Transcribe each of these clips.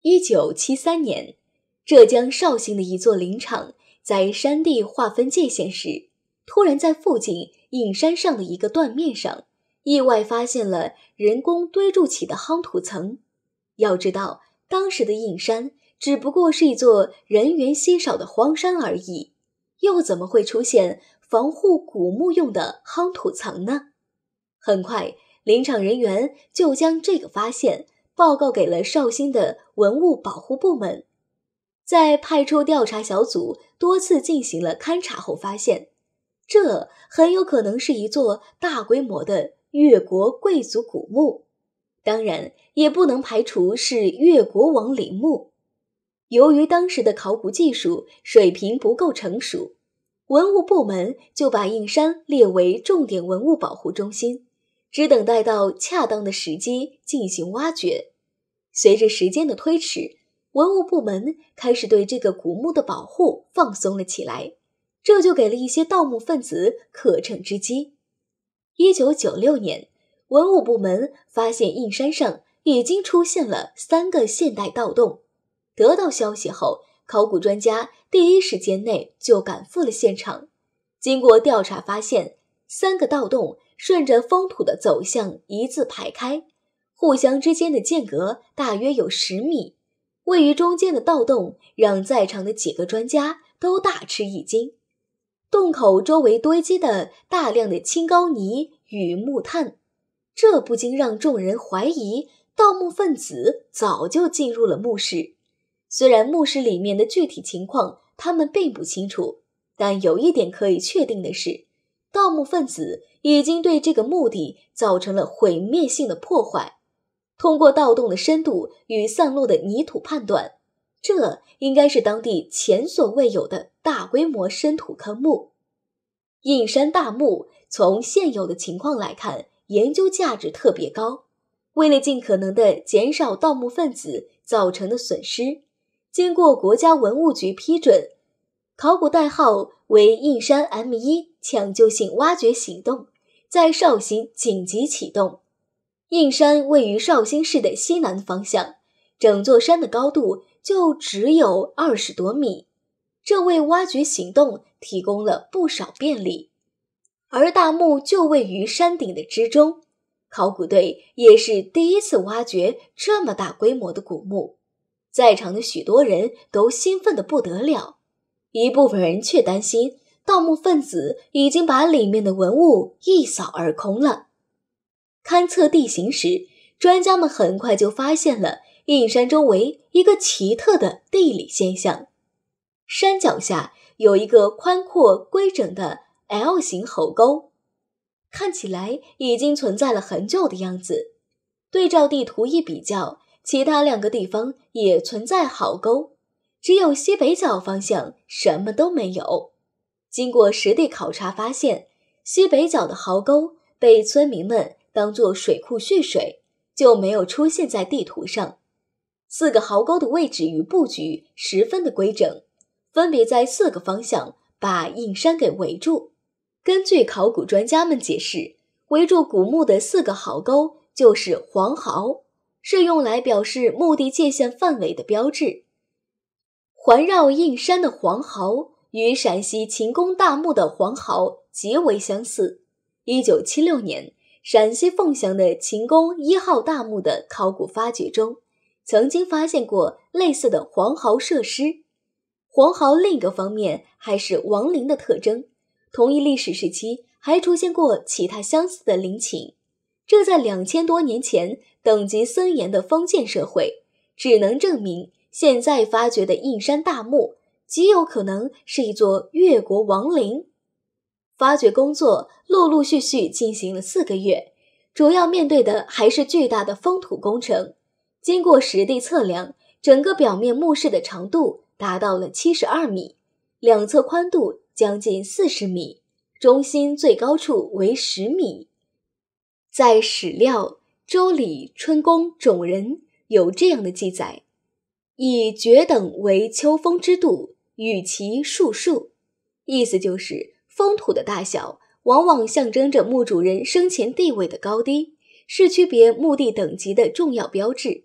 一九七三年，浙江绍兴的一座林场在山地划分界限时，突然在附近隐山上的一个断面上，意外发现了人工堆筑起的夯土层。要知道，当时的印山只不过是一座人员稀少的荒山而已，又怎么会出现防护古墓用的夯土层呢？很快，林场人员就将这个发现报告给了绍兴的文物保护部门，在派出调查小组多次进行了勘察后，发现这很有可能是一座大规模的越国贵族古墓，当然也不能排除是越国王陵墓。由于当时的考古技术水平不够成熟，文物部门就把应山列为重点文物保护中心。只等待到恰当的时机进行挖掘。随着时间的推迟，文物部门开始对这个古墓的保护放松了起来，这就给了一些盗墓分子可乘之机。一九九六年，文物部门发现印山上已经出现了三个现代盗洞。得到消息后，考古专家第一时间内就赶赴了现场。经过调查，发现三个盗洞。顺着封土的走向一字排开，互相之间的间隔大约有十米。位于中间的盗洞让在场的几个专家都大吃一惊。洞口周围堆积的大量的青膏泥与木炭，这不禁让众人怀疑盗墓分子早就进入了墓室。虽然墓室里面的具体情况他们并不清楚，但有一点可以确定的是，盗墓分子。已经对这个墓地造成了毁灭性的破坏。通过盗洞的深度与散落的泥土判断，这应该是当地前所未有的大规模深土坑墓——印山大墓。从现有的情况来看，研究价值特别高。为了尽可能的减少盗墓分子造成的损失，经过国家文物局批准，考古代号为“印山 M 一”抢救性挖掘行动。在绍兴紧急启动。印山位于绍兴市的西南方向，整座山的高度就只有二十多米，这为挖掘行动提供了不少便利。而大墓就位于山顶的之中，考古队也是第一次挖掘这么大规模的古墓，在场的许多人都兴奋的不得了，一部分人却担心。盗墓分子已经把里面的文物一扫而空了。勘测地形时，专家们很快就发现了印山周围一个奇特的地理现象：山脚下有一个宽阔规整的 L 型壕沟，看起来已经存在了很久的样子。对照地图一比较，其他两个地方也存在壕沟，只有西北角方向什么都没有。经过实地考察，发现西北角的壕沟被村民们当作水库蓄水，就没有出现在地图上。四个壕沟的位置与布局十分的规整，分别在四个方向把印山给围住。根据考古专家们解释，围住古墓的四个壕沟就是黄壕，是用来表示墓地界限范围的标志。环绕印山的黄壕。与陕西秦公大墓的黄壕极为相似。一九七六年，陕西凤翔的秦公一号大墓的考古发掘中，曾经发现过类似的黄壕设施。黄壕另一个方面还是王陵的特征。同一历史时期还出现过其他相似的陵寝。这在两千多年前等级森严的封建社会，只能证明现在发掘的印山大墓。极有可能是一座越国王陵。发掘工作陆陆续续进行了四个月，主要面对的还是巨大的封土工程。经过实地测量，整个表面墓室的长度达到了七十二米，两侧宽度将近四十米，中心最高处为十米。在史料《周礼·春宫》《种人》有这样的记载：“以绝等为秋风之度。”与其数数，意思就是封土的大小，往往象征着墓主人生前地位的高低，是区别墓地等级的重要标志。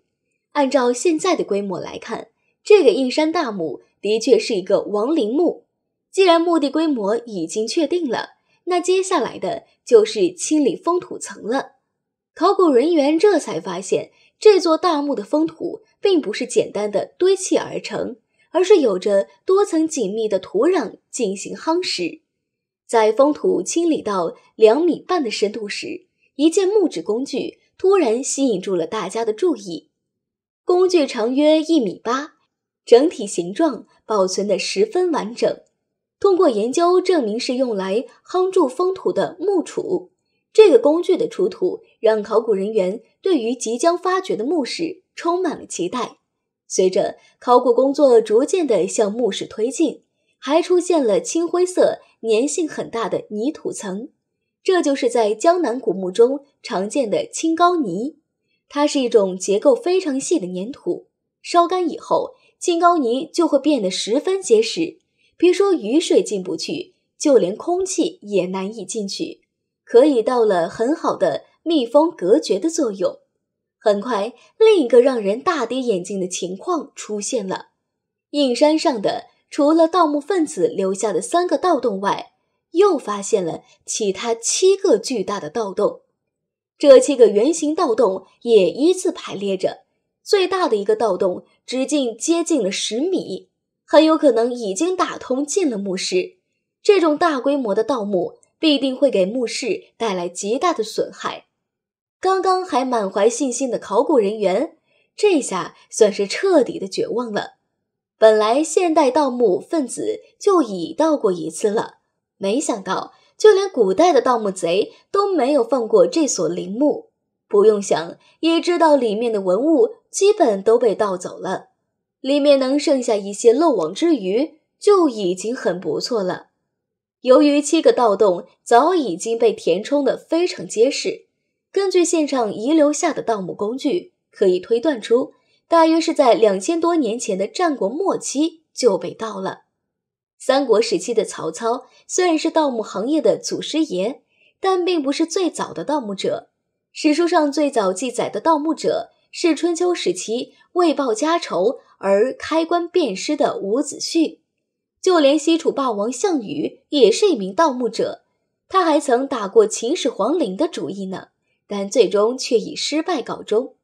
按照现在的规模来看，这个印山大墓的确是一个王陵墓。既然墓地规模已经确定了，那接下来的就是清理封土层了。考古人员这才发现，这座大墓的封土并不是简单的堆砌而成。而是有着多层紧密的土壤进行夯实。在封土清理到两米半的深度时，一件木质工具突然吸引住了大家的注意。工具长约一米八，整体形状保存的十分完整。通过研究证明，是用来夯筑封土的木杵。这个工具的出土，让考古人员对于即将发掘的墓室充满了期待。随着考古工作逐渐的向墓室推进，还出现了青灰色、粘性很大的泥土层，这就是在江南古墓中常见的青膏泥。它是一种结构非常细的粘土，烧干以后，青膏泥就会变得十分结实，别说雨水进不去，就连空气也难以进去，可以到了很好的密封隔绝的作用。很快，另一个让人大跌眼镜的情况出现了：，印山上的除了盗墓分子留下的三个盗洞外，又发现了其他七个巨大的盗洞。这七个圆形盗洞也依次排列着，最大的一个盗洞直径接近了十米，很有可能已经打通进了墓室。这种大规模的盗墓必定会给墓室带来极大的损害。刚刚还满怀信心的考古人员，这下算是彻底的绝望了。本来现代盗墓分子就已盗过一次了，没想到就连古代的盗墓贼都没有放过这所陵墓。不用想，也知道里面的文物基本都被盗走了。里面能剩下一些漏网之鱼，就已经很不错了。由于七个盗洞早已经被填充得非常结实。根据现场遗留下的盗墓工具，可以推断出，大约是在两千多年前的战国末期就被盗了。三国时期的曹操虽然是盗墓行业的祖师爷，但并不是最早的盗墓者。史书上最早记载的盗墓者是春秋时期为报家仇而开棺辨尸的伍子胥。就连西楚霸王项羽也是一名盗墓者，他还曾打过秦始皇陵的主意呢。但最终却以失败告终。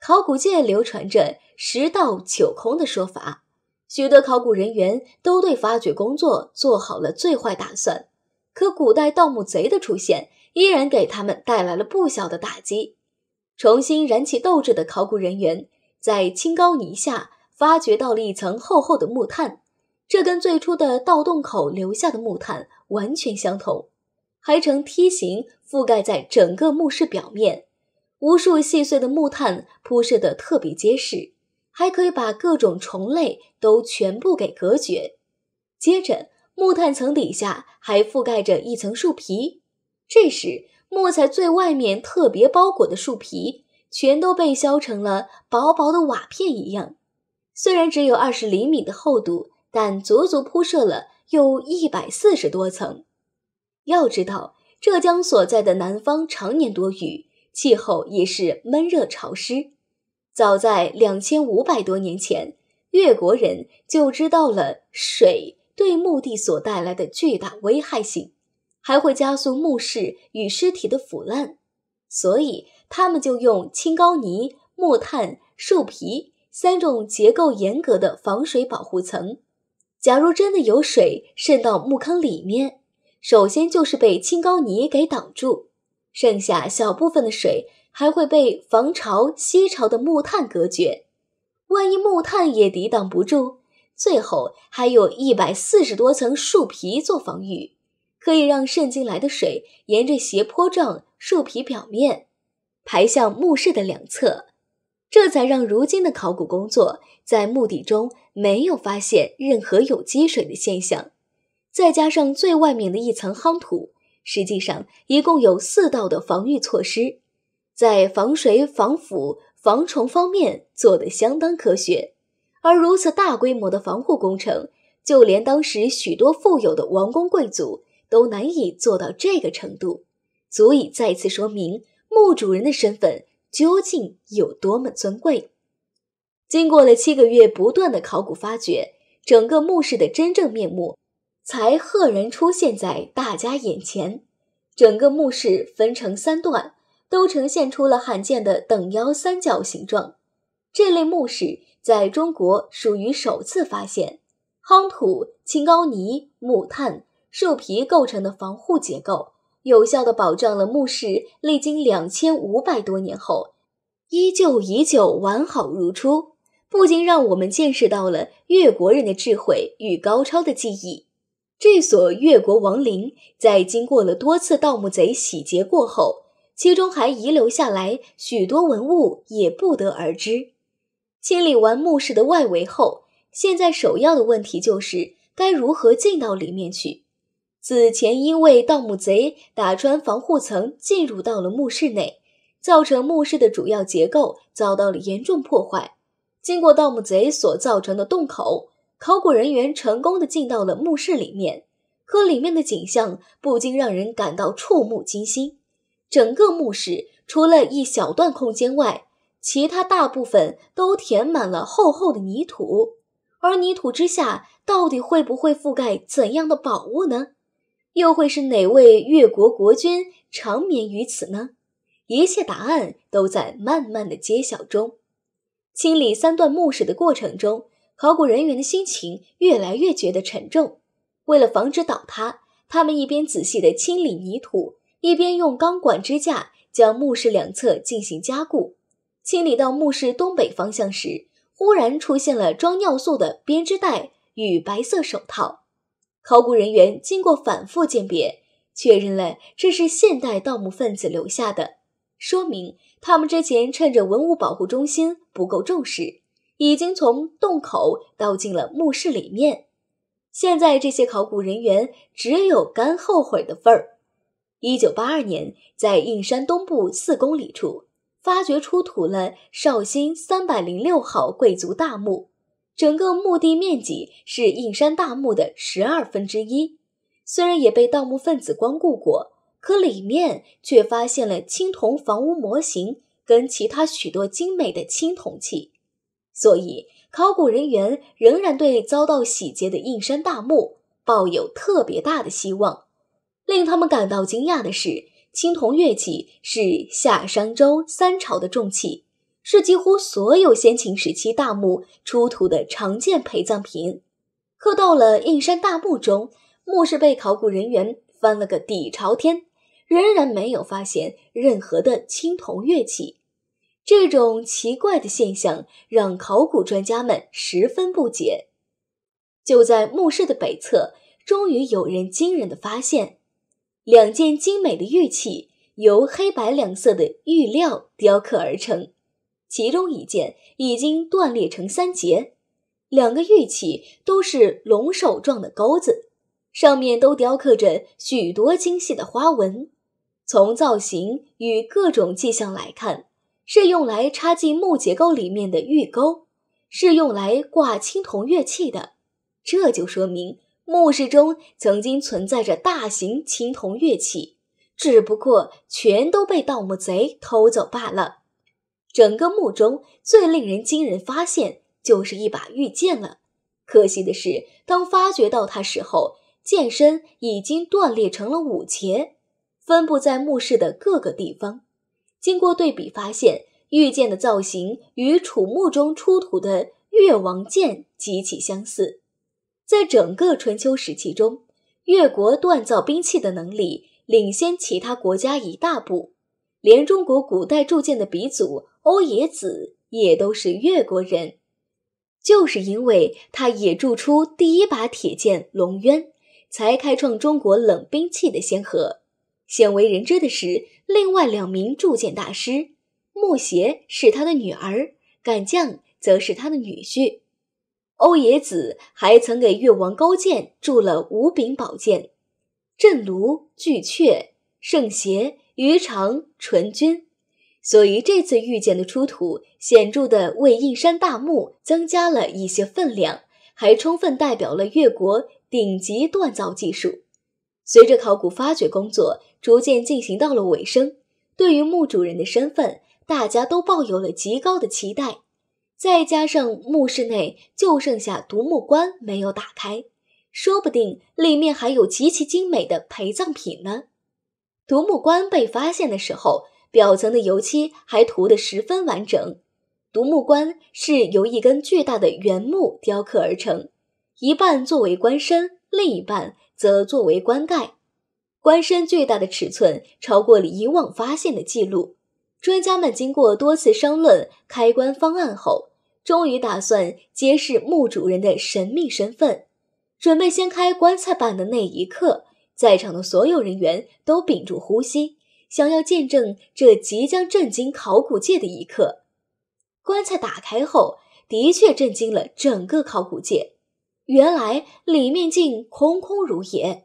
考古界流传着“十盗九空”的说法，许多考古人员都对发掘工作做好了最坏打算。可古代盗墓贼的出现，依然给他们带来了不小的打击。重新燃起斗志的考古人员，在青高泥下发掘到了一层厚厚的木炭，这跟最初的盗洞口留下的木炭完全相同。还呈梯形覆盖在整个墓室表面，无数细碎的木炭铺设得特别结实，还可以把各种虫类都全部给隔绝。接着，木炭层底下还覆盖着一层树皮，这时木材最外面特别包裹的树皮，全都被削成了薄薄的瓦片一样。虽然只有二十厘米的厚度，但足足铺设了有一百四十多层。要知道，浙江所在的南方常年多雨，气候也是闷热潮湿。早在两千五百多年前，越国人就知道了水对墓地所带来的巨大危害性，还会加速墓室与尸体的腐烂，所以他们就用青膏泥、木炭、树皮三种结构严格的防水保护层。假如真的有水渗到墓坑里面，首先就是被青高泥给挡住，剩下小部分的水还会被防潮吸潮的木炭隔绝。万一木炭也抵挡不住，最后还有一百四十多层树皮做防御，可以让渗进来的水沿着斜坡状树皮表面排向墓室的两侧，这才让如今的考古工作在墓底中没有发现任何有积水的现象。再加上最外面的一层夯土，实际上一共有四道的防御措施，在防水、防腐、防虫方面做得相当科学。而如此大规模的防护工程，就连当时许多富有的王公贵族都难以做到这个程度，足以再次说明墓主人的身份究竟有多么尊贵。经过了七个月不断的考古发掘，整个墓室的真正面目。才赫然出现在大家眼前，整个墓室分成三段，都呈现出了罕见的等腰三角形状。这类墓室在中国属于首次发现。夯土、青高泥、木炭、树皮构成的防护结构，有效的保障了墓室历经两千五百多年后依旧依旧完好如初，不禁让我们见识到了越国人的智慧与高超的技艺。这所越国王陵在经过了多次盗墓贼洗劫过后，其中还遗留下来许多文物，也不得而知。清理完墓室的外围后，现在首要的问题就是该如何进到里面去。此前因为盗墓贼打穿防护层进入到了墓室内，造成墓室的主要结构遭到了严重破坏。经过盗墓贼所造成的洞口。考古人员成功的进到了墓室里面，可里面的景象不禁让人感到触目惊心。整个墓室除了一小段空间外，其他大部分都填满了厚厚的泥土。而泥土之下到底会不会覆盖怎样的宝物呢？又会是哪位越国国君长眠于此呢？一切答案都在慢慢的揭晓中。清理三段墓室的过程中。考古人员的心情越来越觉得沉重。为了防止倒塌，他们一边仔细地清理泥土，一边用钢管支架将墓室两侧进行加固。清理到墓室东北方向时，忽然出现了装尿素的编织袋与白色手套。考古人员经过反复鉴别，确认了这是现代盗墓分子留下的，说明他们之前趁着文物保护中心不够重视。已经从洞口倒进了墓室里面，现在这些考古人员只有干后悔的份儿。一九八二年，在印山东部四公里处发掘出土了绍兴三百零六号贵族大墓，整个墓地面积是印山大墓的十二分之一。虽然也被盗墓分子光顾过，可里面却发现了青铜房屋模型跟其他许多精美的青铜器。所以，考古人员仍然对遭到洗劫的应山大墓抱有特别大的希望。令他们感到惊讶的是，青铜乐器是夏商周三朝的重器，是几乎所有先秦时期大墓出土的常见陪葬品。可到了应山大墓中，墓室被考古人员翻了个底朝天，仍然没有发现任何的青铜乐器。这种奇怪的现象让考古专家们十分不解。就在墓室的北侧，终于有人惊人的发现，两件精美的玉器由黑白两色的玉料雕刻而成，其中一件已经断裂成三节。两个玉器都是龙首状的钩子，上面都雕刻着许多精细的花纹。从造型与各种迹象来看，是用来插进木结构里面的玉钩，是用来挂青铜乐器的。这就说明墓室中曾经存在着大型青铜乐器，只不过全都被盗墓贼偷走罢了。整个墓中最令人惊人发现就是一把玉剑了。可惜的是，当发掘到它时候，剑身已经断裂成了五节，分布在墓室的各个地方。经过对比发现，玉剑的造型与楚墓中出土的越王剑极其相似。在整个春秋时期中，越国锻造兵器的能力领先其他国家一大步。连中国古代铸剑的鼻祖欧冶子也都是越国人，就是因为他也铸出第一把铁剑龙渊，才开创中国冷兵器的先河。鲜为人知的是。另外两名铸剑大师，木邪是他的女儿，敢将则是他的女婿。欧冶子还曾给越王勾践铸了五柄宝剑：震炉、巨阙、圣邪、鱼肠、纯钧。所以这次玉剑的出土，显著的为印山大墓增加了一些分量，还充分代表了越国顶级锻造技术。随着考古发掘工作。逐渐进行到了尾声，对于墓主人的身份，大家都抱有了极高的期待。再加上墓室内就剩下独木棺没有打开，说不定里面还有极其精美的陪葬品呢。独木棺被发现的时候，表层的油漆还涂得十分完整。独木棺是由一根巨大的原木雕刻而成，一半作为棺身，另一半则作为棺盖。棺身巨大的尺寸超过了以往发现的记录。专家们经过多次商论开棺方案后，终于打算揭示墓主人的神秘身份。准备掀开棺材板的那一刻，在场的所有人员都屏住呼吸，想要见证这即将震惊考古界的一刻。棺材打开后，的确震惊了整个考古界，原来里面竟空空如也。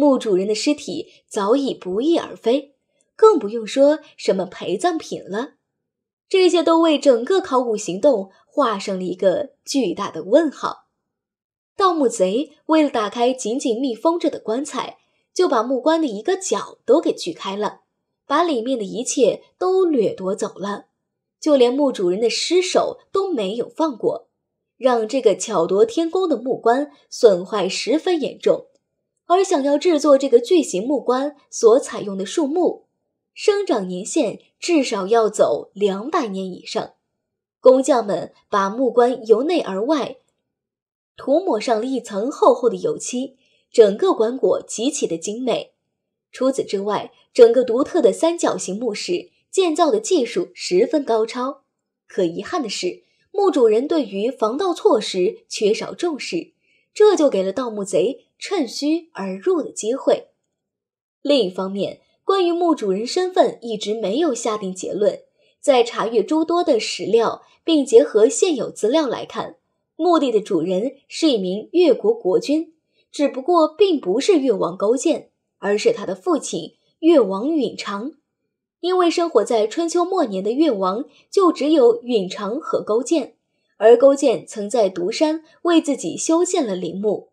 墓主人的尸体早已不翼而飞，更不用说什么陪葬品了。这些都为整个考古行动画上了一个巨大的问号。盗墓贼为了打开紧紧密封着的棺材，就把木棺的一个角都给锯开了，把里面的一切都掠夺走了，就连墓主人的尸首都没有放过，让这个巧夺天工的木棺损坏十分严重。而想要制作这个巨型木棺，所采用的树木生长年限至少要走两百年以上。工匠们把木棺由内而外涂抹上了一层厚厚的油漆，整个棺椁极其的精美。除此之外，整个独特的三角形墓室建造的技术十分高超。可遗憾的是，墓主人对于防盗措施缺少重视，这就给了盗墓贼。趁虚而入的机会。另一方面，关于墓主人身份一直没有下定结论。在查阅诸多的史料，并结合现有资料来看，墓地的主人是一名越国国君，只不过并不是越王勾践，而是他的父亲越王允常。因为生活在春秋末年的越王，就只有允常和勾践，而勾践曾在独山为自己修建了陵墓。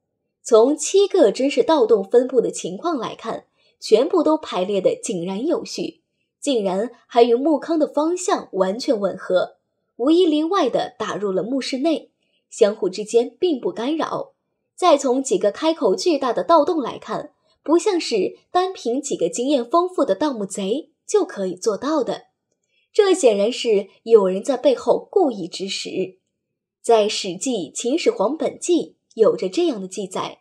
从七个真实盗洞分布的情况来看，全部都排列得井然有序，竟然还与墓坑的方向完全吻合，无一例外地打入了墓室内，相互之间并不干扰。再从几个开口巨大的盗洞来看，不像是单凭几个经验丰富的盗墓贼就可以做到的，这显然是有人在背后故意指使。在《史记·秦始皇本纪》。有着这样的记载：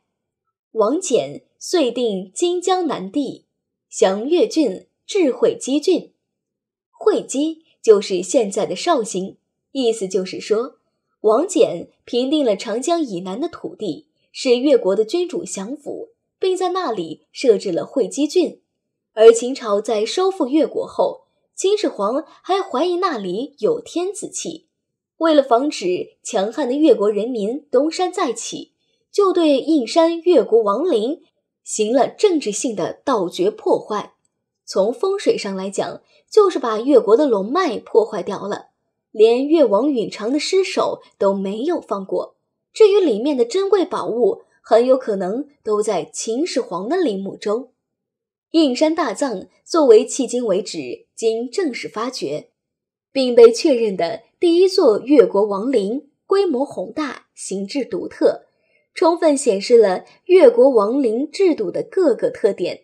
王翦遂定荆江南地，降越郡，置会稽郡。会稽就是现在的绍兴，意思就是说，王翦平定了长江以南的土地，是越国的君主降服，并在那里设置了会稽郡。而秦朝在收复越国后，秦始皇还怀疑那里有天子气。为了防止强悍的越国人民东山再起，就对印山越国王陵行了政治性的盗掘破坏。从风水上来讲，就是把越国的龙脉破坏掉了，连越王允常的尸首都没有放过。至于里面的珍贵宝物，很有可能都在秦始皇的陵墓中。印山大葬作为迄今为止经正式发掘并被确认的。第一座越国王陵规模宏大，形制独特，充分显示了越国王陵制度的各个特点，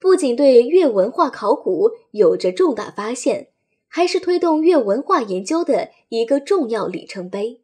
不仅对越文化考古有着重大发现，还是推动越文化研究的一个重要里程碑。